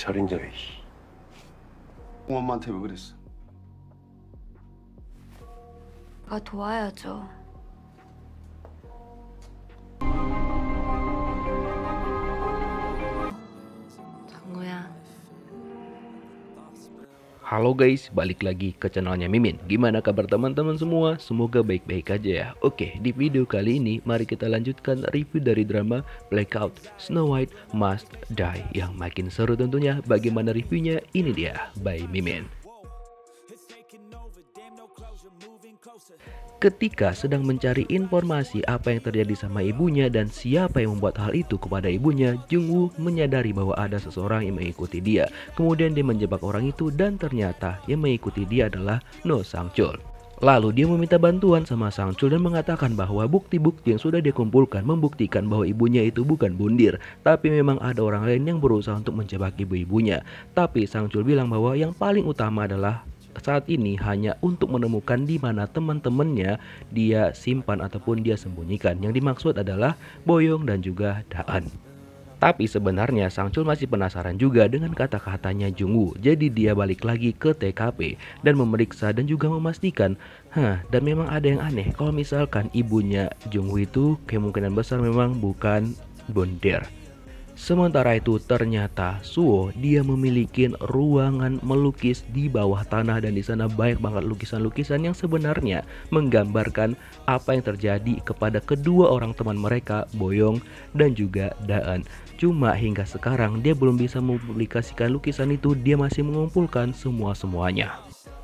살인자야. 엄마한테 왜 그랬어? 가 아, 도와야죠. Halo guys, balik lagi ke channelnya Mimin. Gimana kabar teman-teman semua? Semoga baik-baik aja ya. Oke, di video kali ini mari kita lanjutkan review dari drama Blackout Snow White Must Die yang makin seru tentunya. Bagaimana reviewnya? Ini dia by Mimin. ketika sedang mencari informasi apa yang terjadi sama ibunya dan siapa yang membuat hal itu kepada ibunya, Jung Woo menyadari bahwa ada seseorang yang mengikuti dia. Kemudian dia menjebak orang itu dan ternyata yang mengikuti dia adalah No Sang Chul. Lalu dia meminta bantuan sama Sang Chul dan mengatakan bahwa bukti-bukti yang sudah dia kumpulkan membuktikan bahwa ibunya itu bukan bundir. Tapi memang ada orang lain yang berusaha untuk menjebak ibu-ibunya. Tapi Sang Chul bilang bahwa yang paling utama adalah saat ini hanya untuk menemukan di mana teman-temannya dia simpan ataupun dia sembunyikan. Yang dimaksud adalah Boyong dan juga Daan. Tapi sebenarnya Sang Chul masih penasaran juga dengan kata-katanya Jungwoo. Jadi dia balik lagi ke TKP dan memeriksa dan juga memastikan, "Hah, dan memang ada yang aneh kalau misalkan ibunya Jungwoo itu kemungkinan besar memang bukan Bondir." Sementara itu ternyata Suo dia memiliki ruangan melukis di bawah tanah dan di sana banyak banget lukisan-lukisan yang sebenarnya menggambarkan apa yang terjadi kepada kedua orang teman mereka Boyong dan juga Daan. Cuma hingga sekarang dia belum bisa mempublikasikan lukisan itu, dia masih mengumpulkan semua-semuanya.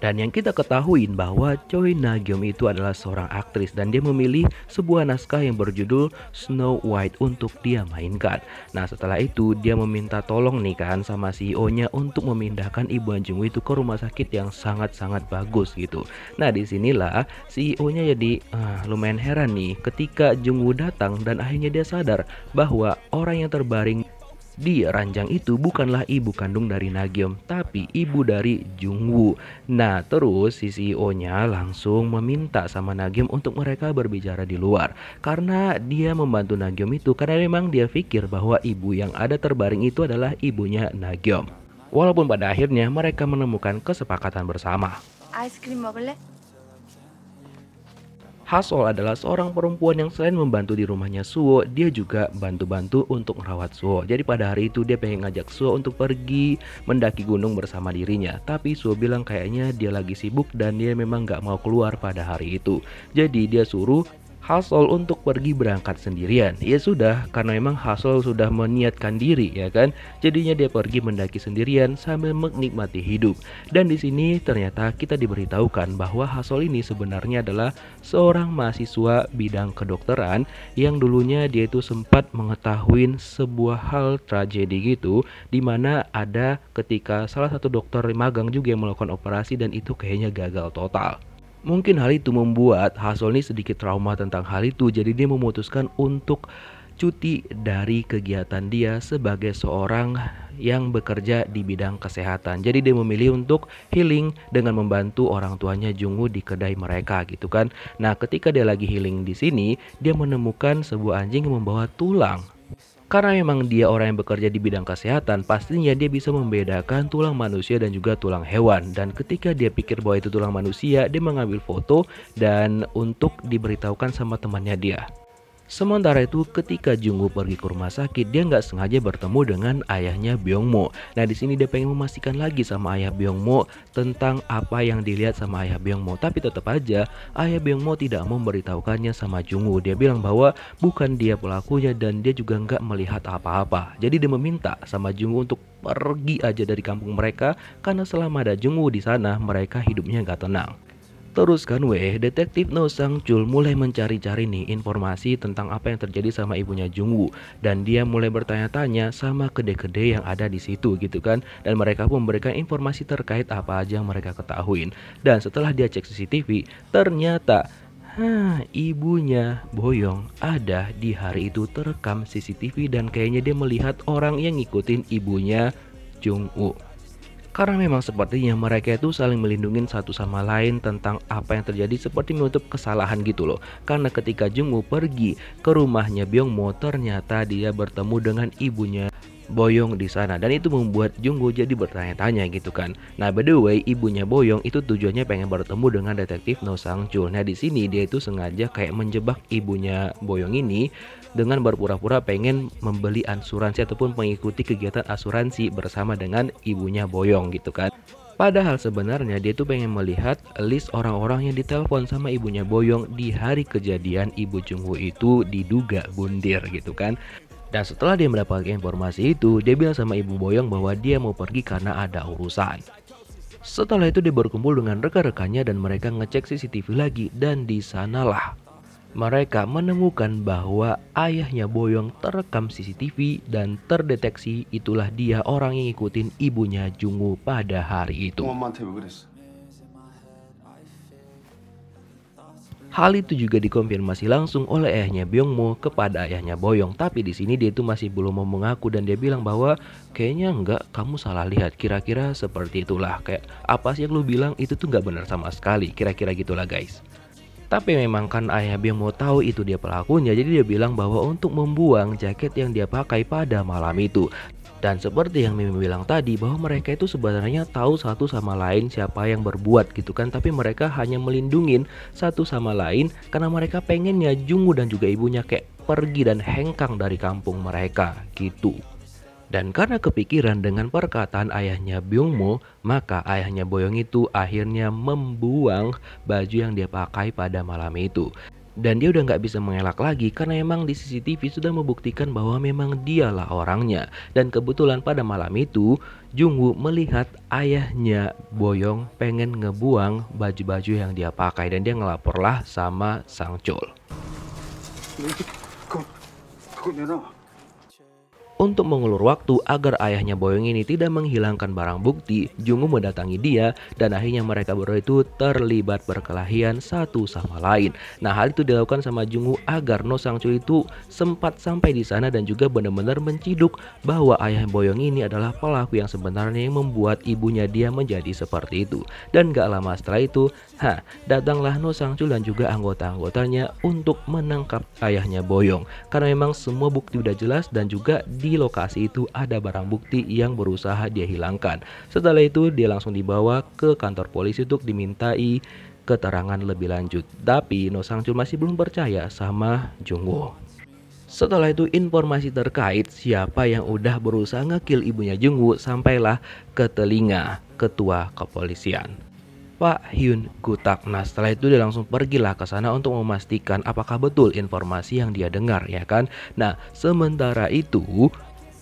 Dan yang kita ketahui bahwa Choi na Gyum itu adalah seorang aktris dan dia memilih sebuah naskah yang berjudul Snow White untuk dia mainkan. Nah setelah itu dia meminta tolong nih kan sama CEO-nya untuk memindahkan Ibu Anjung itu ke rumah sakit yang sangat-sangat bagus gitu. Nah disinilah CEO-nya jadi uh, lumayan heran nih ketika Jungwoo datang dan akhirnya dia sadar bahwa orang yang terbaring di Ranjang itu bukanlah ibu kandung dari Nagyom, tapi ibu dari Jungwoo. Nah, terus si CEO-nya langsung meminta sama Nagyom untuk mereka berbicara di luar. Karena dia membantu Nagyom itu karena memang dia pikir bahwa ibu yang ada terbaring itu adalah ibunya Nagyom. Walaupun pada akhirnya mereka menemukan kesepakatan bersama. Ice cream, boleh? Hasol adalah seorang perempuan yang selain membantu di rumahnya Suo, dia juga bantu-bantu untuk merawat Suo. Jadi pada hari itu dia pengen ngajak Suo untuk pergi mendaki gunung bersama dirinya. Tapi Suo bilang kayaknya dia lagi sibuk dan dia memang gak mau keluar pada hari itu. Jadi dia suruh Hasol untuk pergi berangkat sendirian. Ya sudah, karena memang Hasol sudah meniatkan diri ya kan. Jadinya dia pergi mendaki sendirian sambil menikmati hidup. Dan di sini ternyata kita diberitahukan bahwa Hasol ini sebenarnya adalah seorang mahasiswa bidang kedokteran yang dulunya dia itu sempat mengetahui sebuah hal tragedi gitu di mana ada ketika salah satu dokter magang juga yang melakukan operasi dan itu kayaknya gagal total. Mungkin hal itu membuat Hasolni sedikit trauma tentang hal itu jadi dia memutuskan untuk cuti dari kegiatan dia sebagai seorang yang bekerja di bidang kesehatan. Jadi dia memilih untuk healing dengan membantu orang tuanya Jungwoo di kedai mereka gitu kan. Nah, ketika dia lagi healing di sini, dia menemukan sebuah anjing yang membawa tulang karena memang dia orang yang bekerja di bidang kesehatan, pastinya dia bisa membedakan tulang manusia dan juga tulang hewan. Dan ketika dia pikir bahwa itu tulang manusia, dia mengambil foto dan untuk diberitahukan sama temannya dia. Sementara itu ketika Jungwoo pergi ke rumah sakit dia nggak sengaja bertemu dengan ayahnya Byungmo. Nah di sini dia pengen memastikan lagi sama ayah Byungmo tentang apa yang dilihat sama ayah Byungmo. Tapi tetap aja ayah Byungmo tidak memberitahukannya sama Jungwoo. Dia bilang bahwa bukan dia pelakunya dan dia juga nggak melihat apa-apa. Jadi dia meminta sama Jungwoo untuk pergi aja dari kampung mereka karena selama ada Jungwoo di sana mereka hidupnya nggak tenang. Teruskan weh, detektif No Sang Chul mulai mencari-cari nih informasi tentang apa yang terjadi sama ibunya Jung Woo. dan dia mulai bertanya-tanya sama kede-kede yang ada di situ gitu kan dan mereka pun memberikan informasi terkait apa aja yang mereka ketahuin dan setelah dia cek CCTV ternyata Hah, ibunya Boyong ada di hari itu terekam CCTV dan kayaknya dia melihat orang yang ngikutin ibunya Jung Woo karena memang sepertinya mereka itu saling melindungi satu sama lain tentang apa yang terjadi seperti menutup kesalahan gitu loh karena ketika Jungwoo pergi ke rumahnya Byungmo ternyata dia bertemu dengan ibunya Boyong di sana dan itu membuat Jungwoo jadi bertanya-tanya gitu kan. Nah, by the way, ibunya Boyong itu tujuannya pengen bertemu dengan detektif No Sang Chul. Nah, di sini dia itu sengaja kayak menjebak ibunya Boyong ini dengan berpura-pura pengen membeli asuransi ataupun mengikuti kegiatan asuransi bersama dengan ibunya Boyong gitu kan. Padahal sebenarnya dia tuh pengen melihat list orang-orang yang ditelepon sama ibunya Boyong di hari kejadian ibu Jungwoo itu diduga bundir gitu kan. Dan setelah dia mendapatkan informasi itu, dia bilang sama ibu Boyong bahwa dia mau pergi karena ada urusan. Setelah itu dia berkumpul dengan rekan-rekannya dan mereka ngecek CCTV lagi dan di sanalah mereka menemukan bahwa ayahnya Boyong terekam CCTV dan terdeteksi itulah dia orang yang ngikutin ibunya Jungu pada hari itu. Hal itu juga dikonfirmasi langsung oleh ayahnya Byungmo kepada ayahnya Boyong. Tapi di sini dia itu masih belum mau mengaku dan dia bilang bahwa kayaknya enggak kamu salah lihat. Kira-kira seperti itulah kayak apa sih yang lu bilang itu tuh nggak benar sama sekali. Kira-kira gitulah guys. Tapi memang kan ayah Bim mau tahu itu dia pelakunya jadi dia bilang bahwa untuk membuang jaket yang dia pakai pada malam itu. Dan seperti yang Mimi bilang tadi bahwa mereka itu sebenarnya tahu satu sama lain siapa yang berbuat gitu kan Tapi mereka hanya melindungin satu sama lain karena mereka pengennya Jungu dan juga ibunya kayak pergi dan hengkang dari kampung mereka gitu dan karena kepikiran dengan perkataan ayahnya Byungmo, maka ayahnya Boyong itu akhirnya membuang baju yang dia pakai pada malam itu. Dan dia udah nggak bisa mengelak lagi karena emang di CCTV sudah membuktikan bahwa memang dialah orangnya. Dan kebetulan pada malam itu, Jungwoo melihat ayahnya Boyong pengen ngebuang baju-baju yang dia pakai dan dia ngelaporlah sama Sang Chol. Untuk mengulur waktu agar ayahnya Boyong ini tidak menghilangkan barang bukti, Jungu mendatangi dia dan akhirnya mereka berdua itu terlibat perkelahian satu sama lain. Nah hal itu dilakukan sama Jungu agar No Sang itu sempat sampai di sana dan juga benar-benar menciduk bahwa ayah Boyong ini adalah pelaku yang sebenarnya yang membuat ibunya dia menjadi seperti itu. Dan gak lama setelah itu, ha, datanglah No Sang dan juga anggota-anggotanya untuk menangkap ayahnya Boyong. Karena memang semua bukti udah jelas dan juga di di lokasi itu ada barang bukti yang berusaha dia hilangkan. Setelah itu dia langsung dibawa ke kantor polisi untuk dimintai keterangan lebih lanjut. Tapi No Sang Chul masih belum percaya sama Jung Setelah itu informasi terkait siapa yang udah berusaha ngekill ibunya Jungwoo sampailah ke telinga ketua kepolisian. Pak Hyun Nah Setelah itu dia langsung pergilah ke sana untuk memastikan apakah betul informasi yang dia dengar ya kan. Nah, sementara itu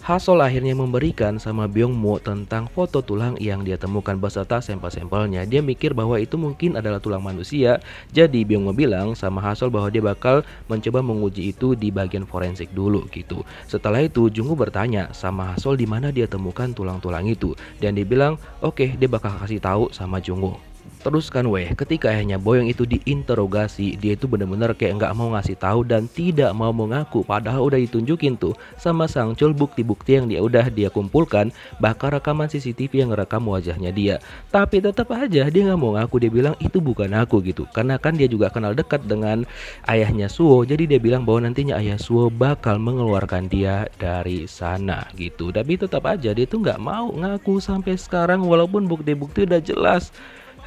Hasol akhirnya memberikan sama Byungmo tentang foto tulang yang dia temukan beserta sampel-sampelnya. Dia mikir bahwa itu mungkin adalah tulang manusia. Jadi Byungmo bilang sama Hasol bahwa dia bakal mencoba menguji itu di bagian forensik dulu gitu. Setelah itu Jungwoo bertanya sama Hasol di mana dia temukan tulang-tulang itu dan dia bilang, "Oke, okay, dia bakal kasih tahu sama Jungwoo. Terus kan weh, ketika ayahnya Boyong itu diinterogasi, dia itu bener-bener kayak nggak mau ngasih tahu dan tidak mau mengaku padahal udah ditunjukin tuh sama Sang Chul bukti-bukti yang dia udah dia kumpulkan, bahkan rekaman CCTV yang ngerekam wajahnya dia. Tapi tetap aja dia nggak mau ngaku, dia bilang itu bukan aku gitu. Karena kan dia juga kenal dekat dengan ayahnya Suo, jadi dia bilang bahwa nantinya ayah Suo bakal mengeluarkan dia dari sana gitu. Tapi tetap aja dia tuh nggak mau ngaku sampai sekarang walaupun bukti-bukti udah jelas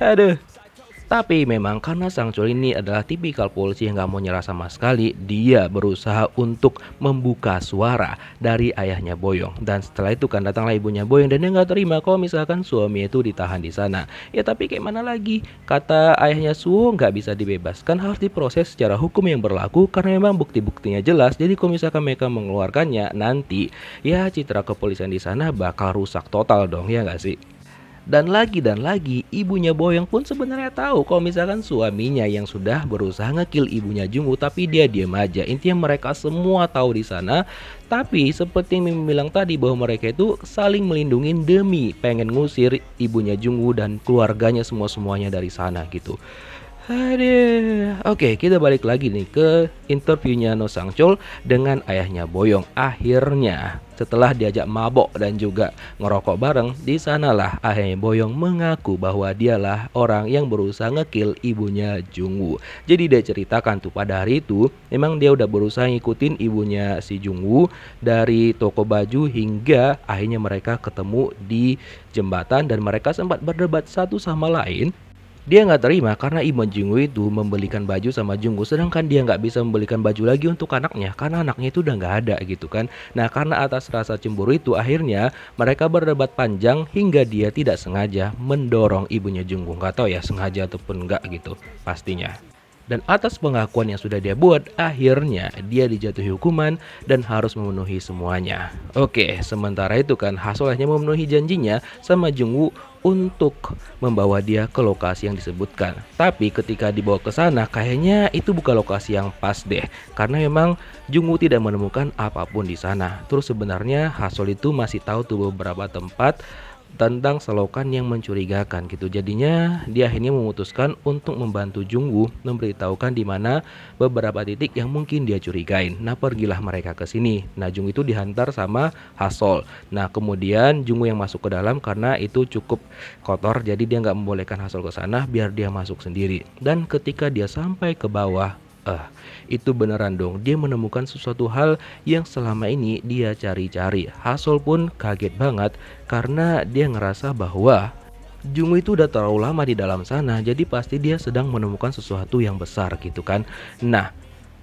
Aduh. Tapi memang karena Sang Chul ini adalah tipikal polisi yang gak mau nyerah sama sekali, dia berusaha untuk membuka suara dari ayahnya Boyong. Dan setelah itu kan datanglah ibunya Boyong dan dia gak terima kalau misalkan suami itu ditahan di sana. Ya tapi kayak mana lagi, kata ayahnya Suo gak bisa dibebaskan harus diproses secara hukum yang berlaku karena memang bukti-buktinya jelas. Jadi kalau misalkan mereka mengeluarkannya nanti, ya citra kepolisian di sana bakal rusak total dong ya gak sih? Dan lagi dan lagi, ibunya Boyong pun sebenarnya tahu kalau misalkan suaminya yang sudah berusaha ngekill ibunya Jungwoo tapi dia diam aja. Intinya mereka semua tahu di sana. Tapi seperti yang Mimi bilang tadi bahwa mereka itu saling melindungi demi pengen ngusir ibunya Jungwoo dan keluarganya semua-semuanya dari sana gitu. Aduh. Oke, kita balik lagi nih ke interviewnya No Chol dengan ayahnya Boyong. Akhirnya, setelah diajak mabok dan juga ngerokok bareng, di sanalah ayahnya Boyong mengaku bahwa dialah orang yang berusaha ngekill ibunya Jungwoo. Jadi dia ceritakan tuh pada hari itu, memang dia udah berusaha ngikutin ibunya si Jungwoo dari toko baju hingga akhirnya mereka ketemu di jembatan dan mereka sempat berdebat satu sama lain dia nggak terima karena Iman Jingwu itu membelikan baju sama Jungwoo sedangkan dia nggak bisa membelikan baju lagi untuk anaknya karena anaknya itu udah nggak ada gitu kan. Nah karena atas rasa cemburu itu akhirnya mereka berdebat panjang hingga dia tidak sengaja mendorong ibunya Jungwoo. Nggak tahu ya sengaja ataupun nggak gitu pastinya dan atas pengakuan yang sudah dia buat, akhirnya dia dijatuhi hukuman dan harus memenuhi semuanya. Oke, sementara itu kan Hasolehnya memenuhi janjinya sama Jungwoo untuk membawa dia ke lokasi yang disebutkan. Tapi ketika dibawa ke sana, kayaknya itu bukan lokasi yang pas deh, karena memang Jungwoo tidak menemukan apapun di sana. Terus sebenarnya Hasol itu masih tahu tuh beberapa tempat tentang selokan yang mencurigakan gitu. Jadinya dia akhirnya memutuskan untuk membantu Jungwoo memberitahukan di mana beberapa titik yang mungkin dia curigain. Nah, pergilah mereka ke sini. Nah, Jung itu dihantar sama Hasol. Nah, kemudian Jungwoo yang masuk ke dalam karena itu cukup kotor jadi dia nggak membolehkan Hasol ke sana biar dia masuk sendiri. Dan ketika dia sampai ke bawah, ah, itu beneran dong. Dia menemukan sesuatu hal yang selama ini dia cari-cari. Hasol pun kaget banget karena dia ngerasa bahwa Jungu itu udah terlalu lama di dalam sana, jadi pasti dia sedang menemukan sesuatu yang besar gitu kan. Nah,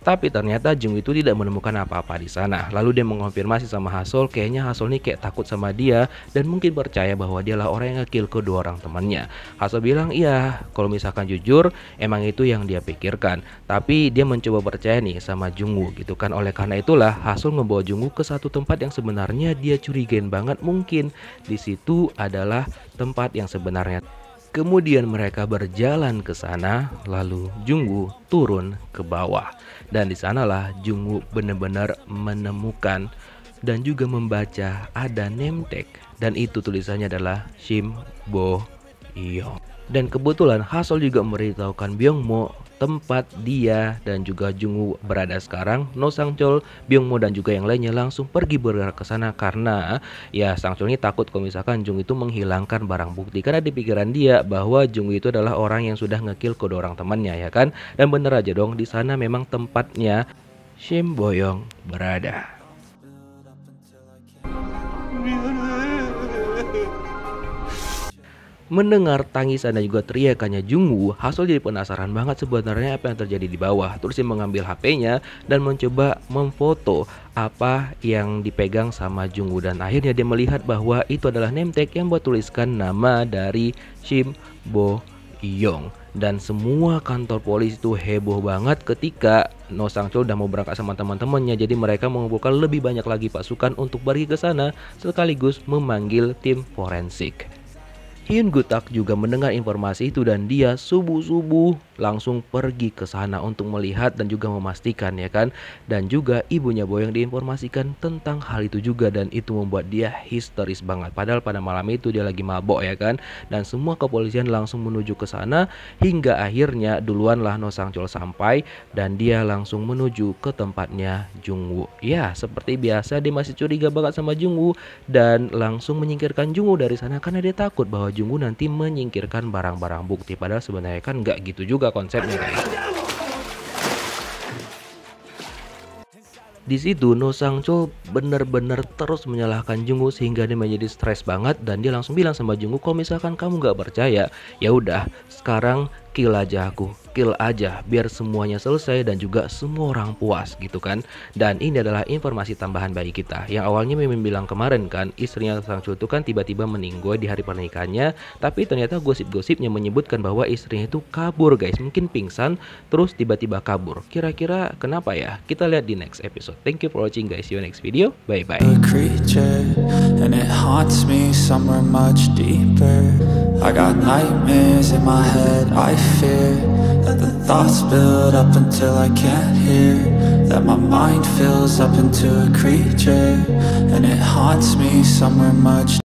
tapi ternyata Jung itu tidak menemukan apa-apa di sana. Lalu dia mengonfirmasi sama Hasol, kayaknya Hasol nih kayak takut sama dia dan mungkin percaya bahwa dialah orang yang ngekill kedua orang temannya. Hasol bilang, iya kalau misalkan jujur emang itu yang dia pikirkan. Tapi dia mencoba percaya nih sama Jungwoo gitu kan. Oleh karena itulah Hasol membawa Jungwoo ke satu tempat yang sebenarnya dia curigain banget mungkin di situ adalah tempat yang sebenarnya Kemudian mereka berjalan ke sana, lalu Junggu turun ke bawah. Dan di sanalah Junggu benar-benar menemukan dan juga membaca ada name tag. Dan itu tulisannya adalah Shim Bo Yong. Dan kebetulan Hasol juga memberitahukan Byung Mo tempat dia dan juga Jungwoo berada sekarang, No Sangchol, Byungmo dan juga yang lainnya langsung pergi bergerak ke sana karena ya Sangchol ini takut kalau misalkan Jung itu menghilangkan barang bukti karena di pikiran dia bahwa Jung itu adalah orang yang sudah ngekill kode orang temannya ya kan. Dan bener aja dong di sana memang tempatnya Shim Boyong berada. Mendengar tangisan dan juga teriakannya Jungwoo, Hasul jadi penasaran banget sebenarnya apa yang terjadi di bawah. Terus dia mengambil HP-nya dan mencoba memfoto apa yang dipegang sama Jungwoo dan akhirnya dia melihat bahwa itu adalah name tag yang tuliskan nama dari Shim Bo Yong dan semua kantor polisi itu heboh banget ketika No Sang Chul udah mau berangkat sama teman-temannya jadi mereka mengumpulkan lebih banyak lagi pasukan untuk pergi ke sana sekaligus memanggil tim forensik. Hyun Gutak juga mendengar informasi itu dan dia subuh-subuh langsung pergi ke sana untuk melihat dan juga memastikan ya kan. Dan juga ibunya yang diinformasikan tentang hal itu juga dan itu membuat dia histeris banget. Padahal pada malam itu dia lagi mabok ya kan. Dan semua kepolisian langsung menuju ke sana hingga akhirnya duluan lah No Sangchol sampai dan dia langsung menuju ke tempatnya Jungwoo. Ya seperti biasa dia masih curiga banget sama Jungwoo dan langsung menyingkirkan Jungwoo dari sana karena dia takut bahwa Junggu nanti menyingkirkan barang-barang bukti padahal sebenarnya kan nggak gitu juga konsepnya guys. Kan? Di situ No Sang Cho bener-bener terus menyalahkan Junggu sehingga dia menjadi stres banget dan dia langsung bilang sama Junggu kalau misalkan kamu nggak percaya ya udah sekarang kill aja aku kill aja biar semuanya selesai dan juga semua orang puas gitu kan dan ini adalah informasi tambahan bagi kita yang awalnya Mimin bilang kemarin kan istrinya Sang Chul itu kan tiba-tiba meninggal di hari pernikahannya tapi ternyata gosip-gosipnya menyebutkan bahwa istrinya itu kabur guys mungkin pingsan terus tiba-tiba kabur kira-kira kenapa ya kita lihat di next episode thank you for watching guys see you next video bye bye I got nightmares in my head, I fear That the thoughts build up until I can't hear That my mind fills up into a creature And it haunts me somewhere much